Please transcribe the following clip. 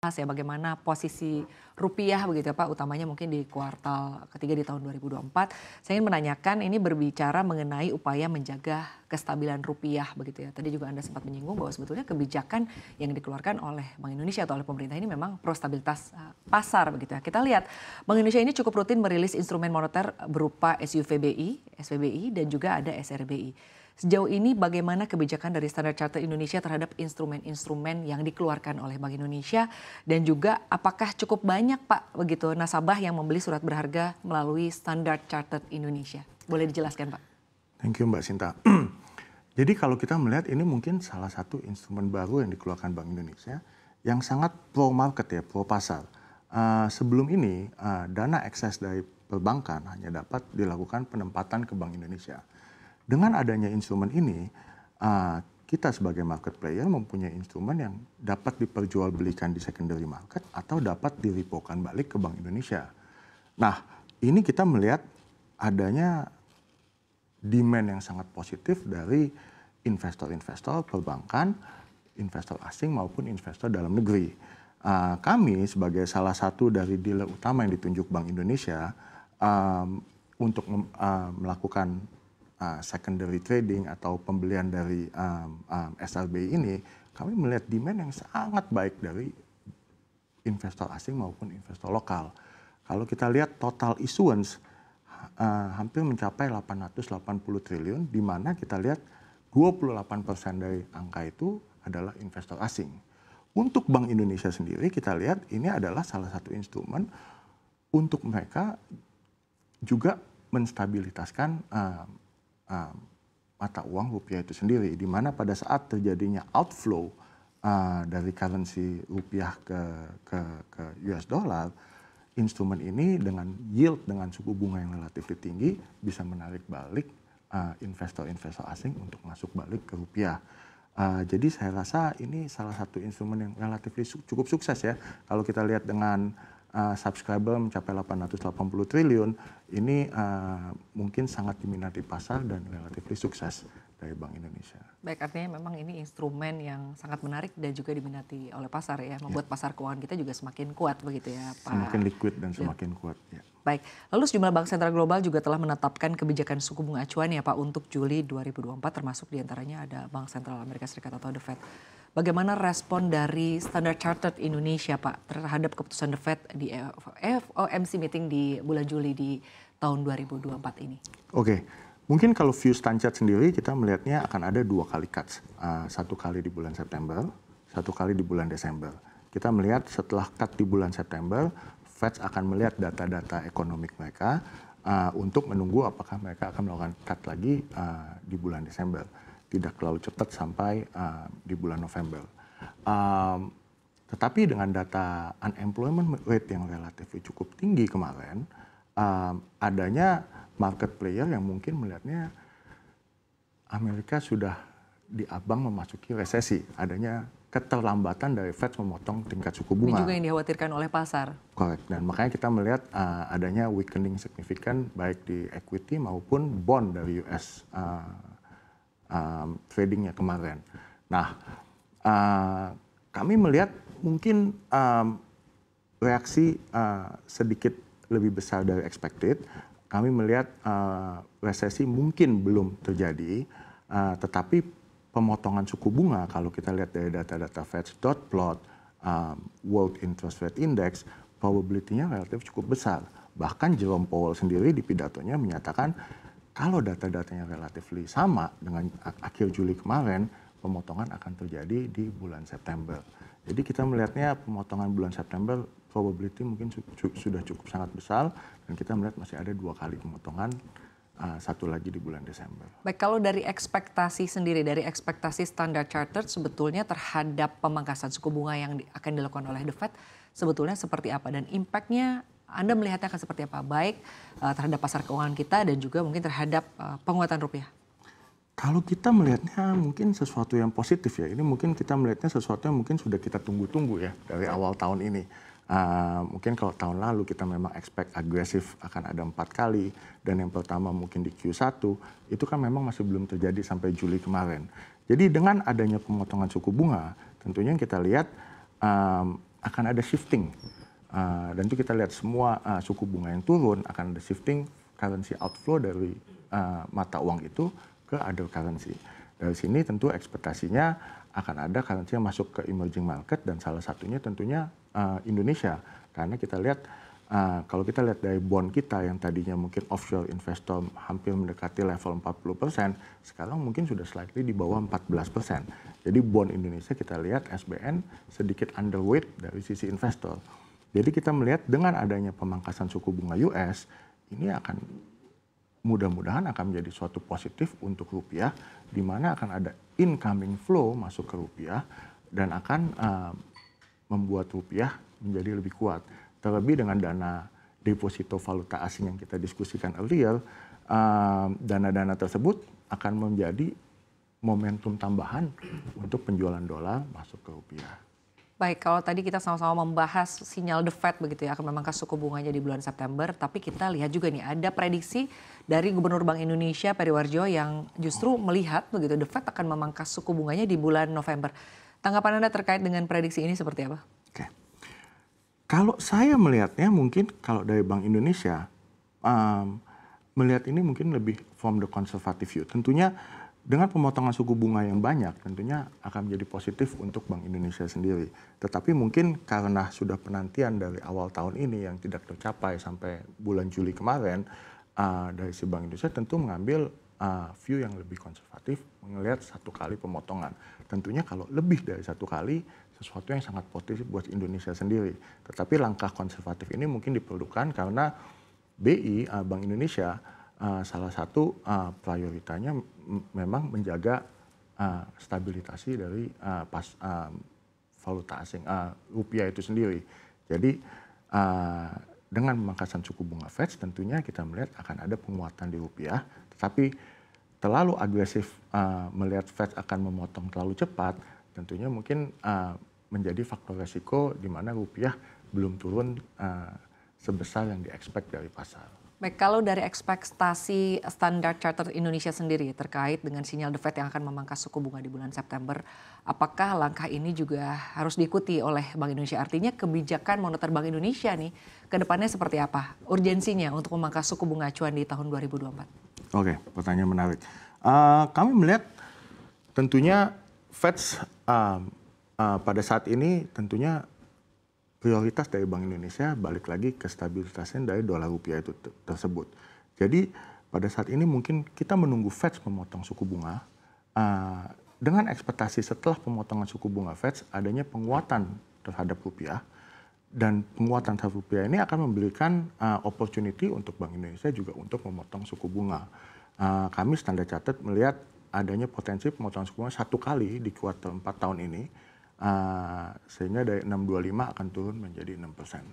ya bagaimana posisi rupiah begitu ya Pak utamanya mungkin di kuartal ketiga di tahun 2024. Saya ingin menanyakan ini berbicara mengenai upaya menjaga kestabilan rupiah begitu ya. Tadi juga Anda sempat menyinggung bahwa sebetulnya kebijakan yang dikeluarkan oleh Bank Indonesia atau oleh pemerintah ini memang pro stabilitas eh, pasar begitu ya. Kita lihat Bank Indonesia ini cukup rutin merilis instrumen moneter berupa SUVBI, SVBI dan juga ada SRBI. Sejauh ini bagaimana kebijakan dari Standard Chartered Indonesia terhadap instrumen-instrumen yang dikeluarkan oleh Bank Indonesia dan juga apakah cukup banyak Pak begitu nasabah yang membeli surat berharga melalui Standard Chartered Indonesia? Boleh dijelaskan Pak? Thank you Mbak Sinta. Jadi kalau kita melihat ini mungkin salah satu instrumen baru yang dikeluarkan Bank Indonesia yang sangat pro market ya, pro pasar. Uh, eh, sebelum ini uh, dana ekses dari perbankan hanya dapat dilakukan penempatan ke Bank Indonesia dengan adanya instrumen ini, uh, kita sebagai market player mempunyai instrumen yang dapat diperjualbelikan di secondary market atau dapat diripokan balik ke Bank Indonesia. Nah, ini kita melihat adanya demand yang sangat positif dari investor-investor perbankan, investor asing maupun investor dalam negeri. Uh, kami sebagai salah satu dari dealer utama yang ditunjuk Bank Indonesia um, untuk uh, melakukan Uh, secondary trading atau pembelian dari um, um, SLB ini, kami melihat demand yang sangat baik dari investor asing maupun investor lokal. Kalau kita lihat total issuance uh, hampir mencapai 880 triliun, di mana kita lihat 28 persen dari angka itu adalah investor asing. Untuk Bank Indonesia sendiri kita lihat ini adalah salah satu instrumen untuk mereka juga menstabilitaskan um, uh, mata uang rupiah itu sendiri, di mana pada saat terjadinya outflow uh, dari currency rupiah ke ke, ke US dollar, instrumen ini dengan yield dengan suku bunga yang relatif tinggi bisa menarik balik ah, investor-investor uh, asing untuk masuk balik ke rupiah. Uh, jadi saya rasa ini salah satu instrumen yang relatif cukup sukses ya. Kalau kita lihat dengan uh, subscriber mencapai 880 triliun ini uh, mungkin sangat diminati pasar dan relatif sukses dari Bank Indonesia. Baik, artinya memang ini instrumen yang sangat menarik dan juga diminati oleh pasar ya, membuat ya. pasar keuangan kita juga semakin kuat begitu ya, Pak. Semakin liquid dan semakin ya. kuat. Ya. Baik, lalu sejumlah bank sentral global juga telah menetapkan kebijakan suku bunga acuan ya Pak untuk Juli 2024 termasuk diantaranya ada Bank Sentral Amerika Serikat atau The Fed. Bagaimana respon dari Standard Chartered Indonesia, Pak, terhadap keputusan The Fed di FOMC meeting di bulan Juli di tahun 2024 ini? Oke. Okay. Mungkin kalau view Standard sendiri kita melihatnya akan ada dua kali cuts. Uh, satu kali di bulan September, satu kali di bulan Desember. Kita melihat setelah cut di bulan September, Fed akan melihat data-data ekonomi mereka uh, untuk menunggu apakah mereka akan melakukan cut lagi uh, di bulan Desember tidak terlalu cepat sampai uh, di bulan November. Um, tetapi dengan data unemployment rate yang relatif cukup tinggi kemarin, um, adanya market player yang mungkin melihatnya Amerika sudah diabang memasuki resesi. Adanya keterlambatan dari Fed memotong tingkat suku bunga. Ini juga yang dikhawatirkan oleh pasar. Correct. Dan makanya kita melihat uh, adanya weakening signifikan baik di equity maupun bond dari US. Uh, eh, um, tradingnya kemarin. Nah, uh, kami melihat mungkin um, reaksi uh, sedikit lebih besar dari expected. Kami melihat uh, resesi mungkin belum terjadi, uh, tetapi pemotongan suku bunga kalau kita lihat dari data-data Fed dot plot, um, World Interest Rate Index, probability-nya relatif cukup besar. Bahkan Jerome Powell sendiri di pidatonya menyatakan kalau data-datanya relatif sama dengan akhir Juli kemarin, pemotongan akan terjadi di bulan September. Jadi kita melihatnya pemotongan bulan September probability mungkin su su sudah cukup sangat besar dan kita melihat masih ada dua kali pemotongan uh, satu lagi di bulan Desember. Baik, kalau dari ekspektasi sendiri dari ekspektasi standar Chartered sebetulnya terhadap pemangkasan suku bunga yang di, akan dilakukan oleh The Fed sebetulnya seperti apa dan impactnya anda melihatnya akan seperti apa? Baik uh, terhadap pasar keuangan kita dan juga mungkin terhadap uh, penguatan rupiah. Kalau kita melihatnya mungkin sesuatu yang positif ya. Ini mungkin kita melihatnya sesuatu yang mungkin sudah kita tunggu-tunggu ya dari awal tahun ini. Uh, mungkin kalau tahun lalu kita memang expect agresif akan ada empat kali dan yang pertama mungkin di Q1 itu kan memang masih belum terjadi sampai Juli kemarin. Jadi dengan adanya pemotongan suku bunga tentunya yang kita lihat um, akan ada shifting Ah, dan itu kita lihat semua uh, suku bunga yang turun akan ada shifting currency outflow dari uh, mata uang itu ke other currency. Dari sini tentu ekspektasinya akan ada currency yang masuk ke emerging market dan salah satunya tentunya uh, Indonesia. Karena kita lihat uh, kalau kita lihat dari bond kita yang tadinya mungkin offshore investor hampir mendekati level 40%, sekarang mungkin sudah slightly di bawah 14%. Jadi bond Indonesia kita lihat SBN sedikit underweight dari sisi investor jadi kita melihat dengan adanya pemangkasan suku bunga US, ini akan mudah-mudahan akan menjadi suatu positif untuk rupiah, di mana akan ada incoming flow masuk ke rupiah dan akan uh, membuat rupiah menjadi lebih kuat. Terlebih dengan dana deposito valuta asing yang kita diskusikan earlier, uh, eh, dana -dana tersebut akan menjadi momentum tambahan untuk penjualan dolar masuk ke rupiah. Baik, kalau tadi kita sama-sama membahas sinyal The Fed begitu ya akan memangkas suku bunganya di bulan September, tapi kita lihat juga nih ada prediksi dari Gubernur Bank Indonesia Warjo yang justru melihat begitu The Fed akan memangkas suku bunganya di bulan November. Tanggapan Anda terkait dengan prediksi ini seperti apa? Oke. Kalau saya melihatnya mungkin kalau dari Bank Indonesia um, melihat ini mungkin lebih from the conservative view. Tentunya dengan pemotongan suku bunga yang banyak tentunya akan menjadi positif untuk Bank Indonesia sendiri. Tetapi mungkin karena sudah penantian dari awal tahun ini yang tidak tercapai sampai bulan Juli kemarin, uh, dari si Bank Indonesia tentu mengambil uh, view yang lebih konservatif, melihat satu kali pemotongan. Tentunya kalau lebih dari satu kali, sesuatu yang sangat positif buat Indonesia sendiri. Tetapi langkah konservatif ini mungkin diperlukan karena BI, uh, eh, Bank Indonesia, Eh, salah satu uh, prioritasnya memang menjaga uh, stabilitasi dari uh, pas uh, valuta asing uh, rupiah itu sendiri. Jadi uh, dengan pemangkasan suku bunga Fed tentunya kita melihat akan ada penguatan di rupiah, tetapi terlalu agresif uh, melihat Fed akan memotong terlalu cepat tentunya mungkin uh, menjadi faktor resiko di mana rupiah belum turun uh, sebesar yang diekspek dari pasar. Baik, kalau dari ekspektasi standar charter Indonesia sendiri terkait dengan sinyal The Fed yang akan memangkas suku bunga di bulan September, apakah langkah ini juga harus diikuti oleh Bank Indonesia? Artinya kebijakan moneter Bank Indonesia nih ke depannya seperti apa? Urgensinya untuk memangkas suku bunga acuan di tahun 2024? Oke, pertanyaan menarik. Uh, kami melihat tentunya Fed uh, uh, pada saat ini tentunya prioritas dari Bank Indonesia balik lagi ke stabilitasnya dari dolar rupiah itu tersebut. Jadi pada saat ini mungkin kita menunggu Fed memotong suku bunga uh, dengan ekspektasi setelah pemotongan suku bunga Fed adanya penguatan terhadap rupiah dan penguatan terhadap rupiah ini akan memberikan uh, opportunity untuk Bank Indonesia juga untuk memotong suku bunga. Uh, kami standar catat melihat adanya potensi pemotongan suku bunga satu kali di kuartal 4 tahun ini Ah, sehingga dari 625 akan turun menjadi 6 persen